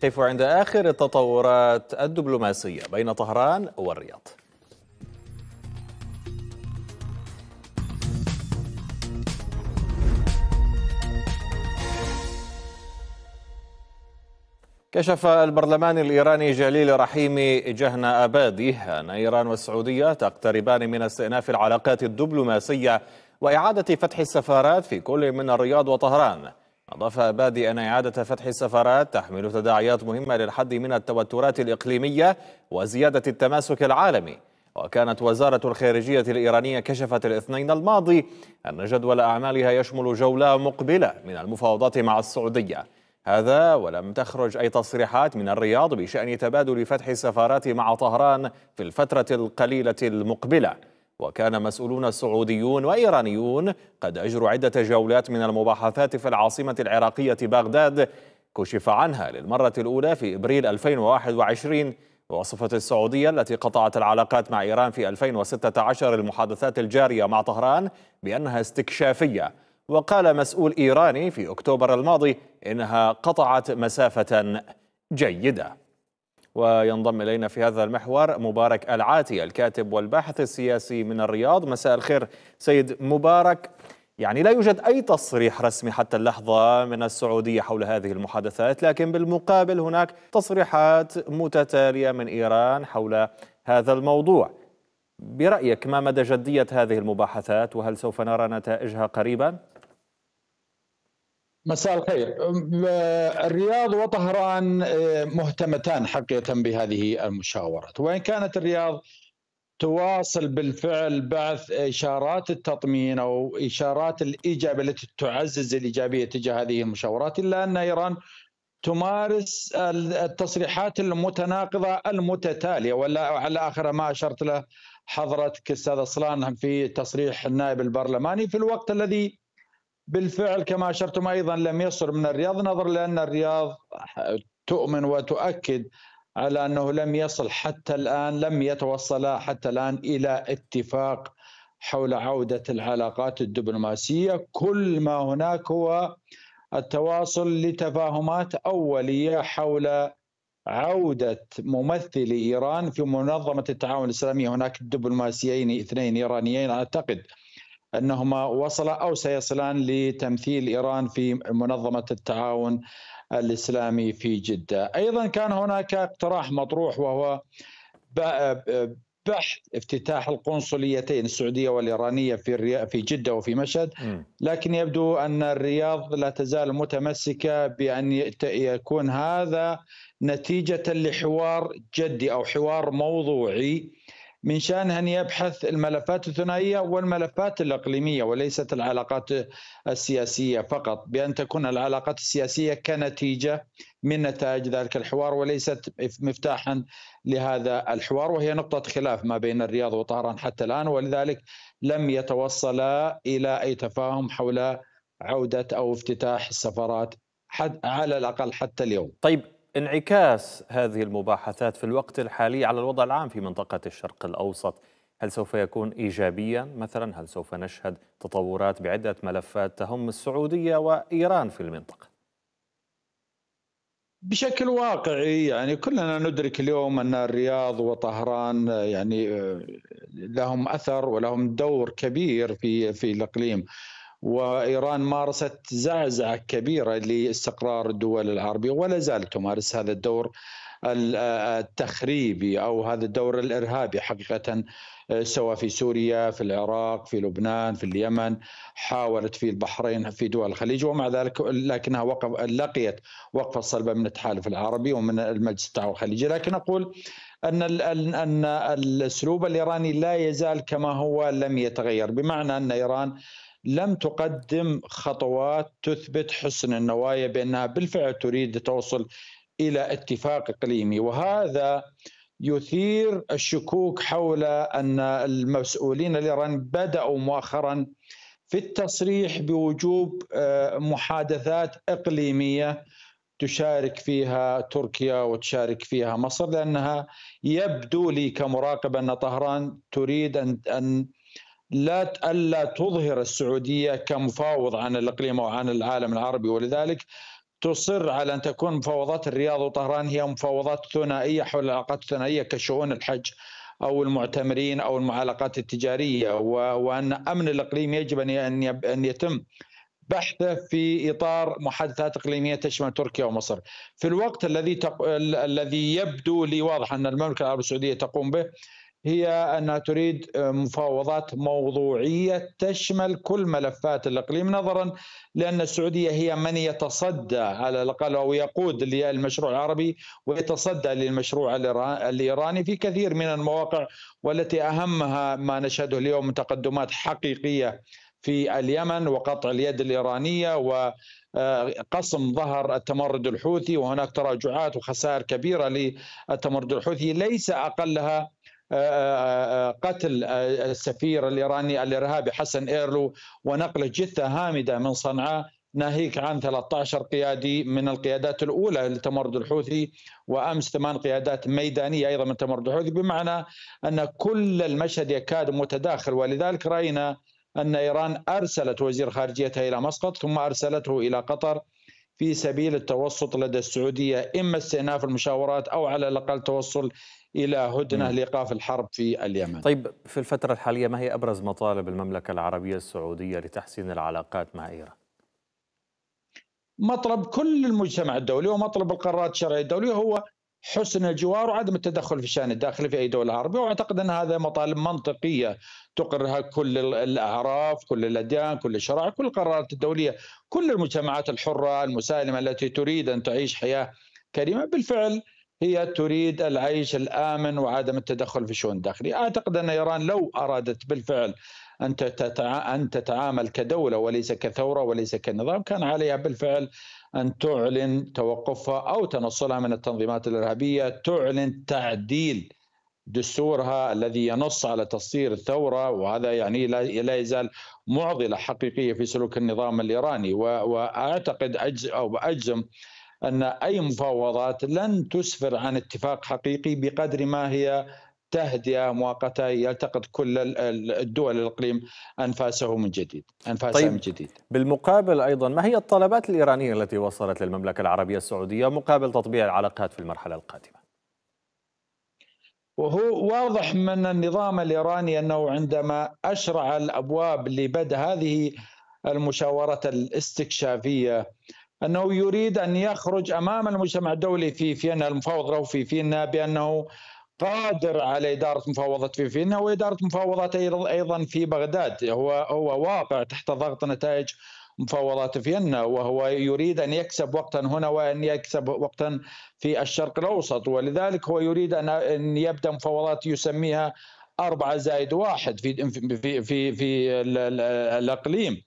كيف عند آخر التطورات الدبلوماسية بين طهران والرياض كشف البرلمان الإيراني جليل رحيمي جهنا أبادي أن إيران والسعودية تقتربان من استئناف العلاقات الدبلوماسية وإعادة فتح السفارات في كل من الرياض وطهران أضاف بادي أن إعادة فتح السفارات تحمل تداعيات مهمة للحد من التوترات الإقليمية وزيادة التماسك العالمي وكانت وزارة الخارجية الإيرانية كشفت الاثنين الماضي أن جدول أعمالها يشمل جولة مقبلة من المفاوضات مع السعودية هذا ولم تخرج أي تصريحات من الرياض بشأن تبادل فتح السفارات مع طهران في الفترة القليلة المقبلة وكان مسؤولون سعوديون وإيرانيون قد أجروا عدة جولات من المباحثات في العاصمة العراقية بغداد كشف عنها للمرة الأولى في إبريل 2021 ووصفت السعودية التي قطعت العلاقات مع إيران في 2016 المحادثات الجارية مع طهران بأنها استكشافية وقال مسؤول إيراني في أكتوبر الماضي إنها قطعت مسافة جيدة وينضم إلينا في هذا المحور مبارك العاتي الكاتب والباحث السياسي من الرياض مساء الخير سيد مبارك يعني لا يوجد أي تصريح رسمي حتى اللحظة من السعودية حول هذه المحادثات لكن بالمقابل هناك تصريحات متتالية من إيران حول هذا الموضوع برأيك ما مدى جدية هذه المباحثات وهل سوف نرى نتائجها قريبا؟ مساء الخير الرياض وطهران آه، مهتمتان حقيقة بهذه المشاورات وإن كانت الرياض تواصل بالفعل بعث إشارات التطمين أو إشارات الإيجابية التي تعزز الإيجابية تجاه هذه المشاورات إلا أن إيران تمارس التصريحات المتناقضة المتتالية ولا على آخر ما أشرت له حضرتك أستاذ أصلان في تصريح النائب البرلماني في الوقت الذي بالفعل كما أشرتم أيضا لم يصدر من الرياض نظر لأن الرياض تؤمن وتؤكد على أنه لم يصل حتى الآن لم يتوصلا حتى الآن إلى اتفاق حول عودة العلاقات الدبلوماسية كل ما هناك هو التواصل لتفاهمات أولية حول عودة ممثلي إيران في منظمة التعاون الإسلامي هناك دبلوماسيين اثنين إيرانيين أعتقد انهما وصلا او سيصلان لتمثيل ايران في منظمه التعاون الاسلامي في جده. ايضا كان هناك اقتراح مطروح وهو بحث افتتاح القنصليتين السعوديه والايرانيه في في جده وفي مشهد لكن يبدو ان الرياض لا تزال متمسكه بان يكون هذا نتيجه لحوار جدي او حوار موضوعي من شأنه أن يبحث الملفات الثنائية والملفات الإقليمية وليست العلاقات السياسية فقط بأن تكون العلاقات السياسية كنتيجة من نتائج ذلك الحوار وليست مفتاحا لهذا الحوار وهي نقطة خلاف ما بين الرياض وطهران حتى الآن ولذلك لم يتوصلا إلى أي تفاهم حول عودة أو افتتاح السفارات حد على الأقل حتى اليوم طيب انعكاس هذه المباحثات في الوقت الحالي على الوضع العام في منطقة الشرق الأوسط هل سوف يكون إيجابيا مثلا هل سوف نشهد تطورات بعدة ملفات تهم السعودية وإيران في المنطقة بشكل واقعي يعني كلنا ندرك اليوم ان الرياض وطهران يعني آه، لهم اثر ولهم دور كبير في في الاقليم. وإيران مارست زعزعة كبيرة لاستقرار الدول العربية ولا زالت تمارس هذا الدور التخريبي أو هذا الدور الإرهابي حقيقة سواء في سوريا في العراق في لبنان في اليمن حاولت في البحرين في دول الخليج ومع ذلك لكنها وقف لقيت وقف صلبة من التحالف العربي ومن المجلس التعاون الخليجي لكن أقول أن أن الأسلوب الإيراني لا يزال كما هو لم يتغير بمعنى أن إيران لم تقدم خطوات تثبت حسن النوايا بانها بالفعل تريد توصل الى اتفاق اقليمي وهذا يثير الشكوك حول ان المسؤولين الايران بداوا مؤخرا في التصريح بوجوب آه، محادثات اقليميه تشارك فيها تركيا وتشارك فيها مصر لانها يبدو لي كمراقب ان طهران تريد ان ان لا الا تظهر السعوديه كمفاوض عن الاقليم وعن العالم العربي ولذلك تصر على ان تكون مفاوضات الرياض وطهران هي مفاوضات ثنائيه حول العلاقات الثنائيه كشؤون الحج او المعتمرين او المعالقات التجاريه وان امن الاقليم يجب ان ان يتم بحثه في اطار محادثات اقليميه تشمل تركيا ومصر. في الوقت الذي تق... الذي يبدو لي واضح ان المملكه العربيه السعوديه تقوم به هي أنها تريد آه، مفاوضات موضوعية تشمل كل ملفات الإقليم نظرا لأن السعودية هي من يتصدى على الأقل أو يقود المشروع العربي ويتصدى للمشروع الإيراني في كثير من المواقع والتي أهمها ما نشهده اليوم من تقدمات حقيقية في اليمن وقطع اليد الإيرانية و آه، قسم ظهر التمرد الحوثي وهناك تراجعات وخسائر كبيره للتمرد الحوثي ليس اقلها آه، آه، آه، قتل السفير الايراني الارهابي حسن ايرلو ونقل جثه هامده من صنعاء ناهيك عن 13 قيادي من القيادات الاولى لتمرد الحوثي وامس ثمان قيادات ميدانيه ايضا من تمرد الحوثي بمعنى ان كل المشهد يكاد متداخل ولذلك راينا ان ايران ارسلت وزير خارجيتها الى مسقط ثم ارسلته الى قطر في سبيل التوسط لدى السعوديه اما استئناف المشاورات او على الاقل توصل الى هدنه لايقاف الحرب في اليمن. طيب في الفتره الحاليه ما هي ابرز مطالب المملكه العربيه السعوديه لتحسين العلاقات مع ايران؟ مطلب كل المجتمع الدولي ومطلب القرارات الشرعيه الدوليه هو حسن الجوار وعدم التدخل في الشان الداخلي في اي دوله عربيه واعتقد ان هذا مطالب منطقيه تقرها كل الاعراف، كل الاديان، كل الشرائع، كل القرارات الدوليه، كل المجتمعات الحره المسالمه التي تريد ان تعيش حياه كريمه بالفعل هي تريد العيش الامن وعدم التدخل في الشؤون الداخليه، اعتقد ان ايران لو ارادت بالفعل أن تتعامل كدولة وليس كثورة وليس كنظام كان عليها بالفعل أن تعلن توقفها أو تنصلها من التنظيمات الإرهابية تعلن تعديل دستورها الذي ينص على تصدير الثورة وهذا يعني لا يزال معضلة حقيقية في سلوك النظام الإيراني وأعتقد أجز أو أجزم أن أي مفاوضات لن تسفر عن اتفاق حقيقي بقدر ما هي تهدئه مؤقته يلتقط كل الدول الاقليم انفاسه من جديد انفاسها طيب من جديد بالمقابل ايضا ما هي الطلبات الايرانيه التي وصلت للمملكه العربيه السعوديه مقابل تطبيع العلاقات في المرحله القادمه؟ وهو واضح من النظام الايراني انه عندما اشرع الابواب لبدء هذه المشاورات الاستكشافيه انه يريد ان يخرج امام المجتمع الدولي في فيينا المفاوض له في فيينا بانه قادر على اداره مفاوضات في فيينا واداره مفاوضات ايضا في بغداد هو هو واقع تحت ضغط نتائج مفاوضات فيينا وهو يريد ان يكسب وقتا هنا وان يكسب وقتا في الشرق الاوسط ولذلك هو يريد ان يبدا مفاوضات يسميها أربعة زائد واحد في في في, في الأقليم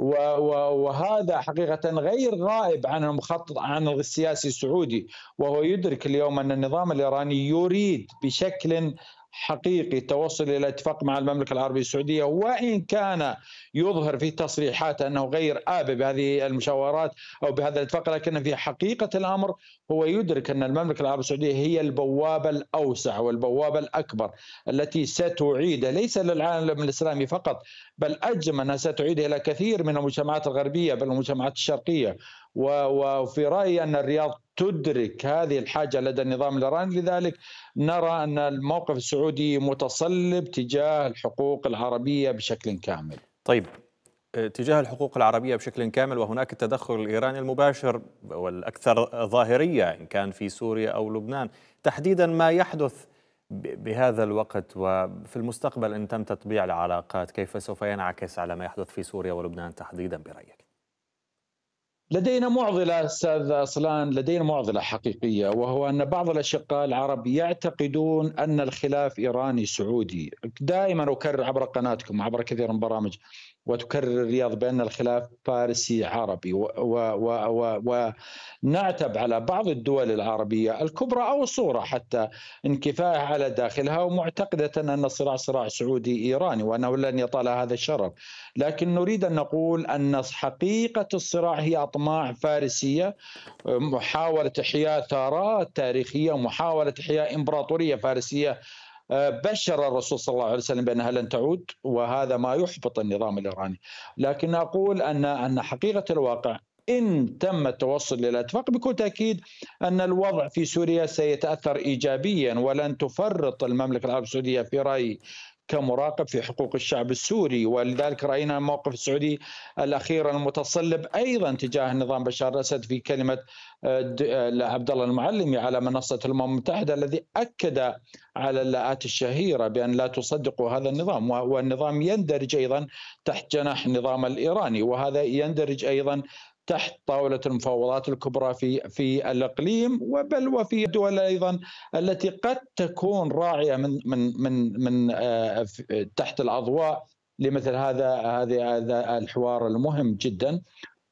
وهذا حقيقة غير غائب عن المخطط عن السياسي السعودي وهو يدرك اليوم أن النظام الإيراني يريد بشكل حقيقي توصل الى اتفاق مع المملكه العربيه السعوديه وان كان يظهر في تصريحات انه غير آب بهذه المشاورات او بهذا الاتفاق لكن في حقيقه الامر هو يدرك ان المملكه العربيه السعوديه هي البوابه الاوسع والبوابه الاكبر التي ستعيد ليس للعالم الاسلامي فقط بل اجمع انها ستعيد الى كثير من المجتمعات الغربيه بل المجتمعات الشرقيه وفي رايي ان الرياض تدرك هذه الحاجه لدى النظام الايراني لذلك نرى ان الموقف السعودي متصلب تجاه الحقوق العربيه بشكل كامل. طيب تجاه الحقوق العربيه بشكل كامل وهناك التدخل الايراني المباشر والاكثر ظاهريه ان كان في سوريا او لبنان، تحديدا ما يحدث بهذا الوقت وفي المستقبل ان تم تطبيع العلاقات كيف سوف ينعكس على ما يحدث في سوريا ولبنان تحديدا برايك؟ لدينا معضله استاذ اصلان لدينا معضله حقيقيه وهو ان بعض الاشقاء العرب يعتقدون ان الخلاف ايراني سعودي دائما اكرر عبر قناتكم عبر كثير من برامج وتكرر الرياض بأن الخلاف فارسي عربي ونعتب على بعض الدول العربية الكبرى أو الصغرى حتى انكفاءها على داخلها ومعتقدة أن الصراع صراع سعودي إيراني وأنه لن يطال هذا الشرف لكن نريد أن نقول أن حقيقة الصراع هي أطماع فارسية محاولة إحياء ثارات تاريخية محاولة إحياء إمبراطورية فارسية بشر الرسول صلى الله عليه وسلم بانها لن تعود وهذا ما يحبط النظام الايراني، لكن اقول ان ان حقيقه الواقع ان تم التوصل الى اتفاق بكل تاكيد ان الوضع في سوريا سيتاثر ايجابيا ولن تفرط المملكه العربيه السعوديه في رايي كمراقب في حقوق الشعب السوري ولذلك راينا الموقف السعودي الاخير المتصلب ايضا تجاه نظام بشار الاسد في كلمه آه، آه، عبد الله المعلمي على منصه الامم المتحده الذي اكد على اللاءات الشهيره بان لا تصدقوا هذا النظام والنظام يندرج ايضا تحت جناح النظام الايراني وهذا يندرج ايضا تحت طاولة المفاوضات الكبرى في في الإقليم وبل وفي دول أيضا التي قد تكون راعية من من من من آه، تحت الأضواء لمثل هذا هذا هذا الحوار المهم جدا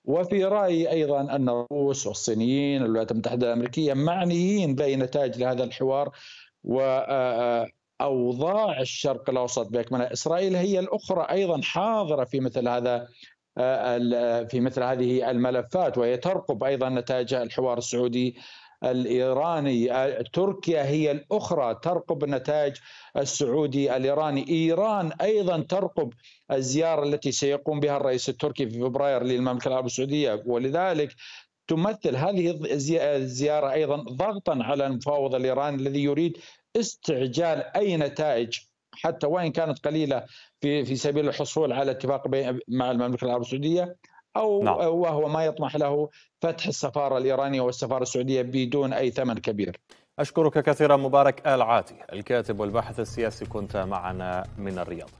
وفي رايي ايضا ان الروس والصينيين والولايات المتحده الامريكيه معنيين بنتائج لهذا الحوار واوضاع آه، الشرق الاوسط باكملها اسرائيل هي الاخرى ايضا حاضره في مثل هذا في مثل هذه الملفات وهي ترقب ايضا نتائج الحوار السعودي الايراني تركيا هي الاخرى ترقب النتائج السعودي الايراني ايران ايضا ترقب الزياره التي سيقوم بها الرئيس التركي في فبراير للمملكه العربيه السعوديه ولذلك تمثل هذه الزياره ايضا ضغطا على المفاوض الايراني الذي يريد استعجال اي نتائج حتى وان كانت قليله في في سبيل الحصول على اتفاق مع المملكه العربيه السعوديه او نعم. وهو ما يطمح له فتح السفاره الايرانيه والسفاره السعوديه بدون اي ثمن كبير. اشكرك كثيرا مبارك ال عاتي الكاتب والباحث السياسي كنت معنا من الرياض.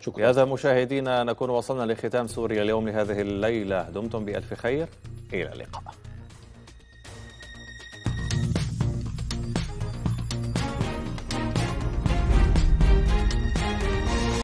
شكرا. بهذا مشاهدينا نكون وصلنا لختام سوريا اليوم لهذه الليله دمتم بالف خير الى اللقاء.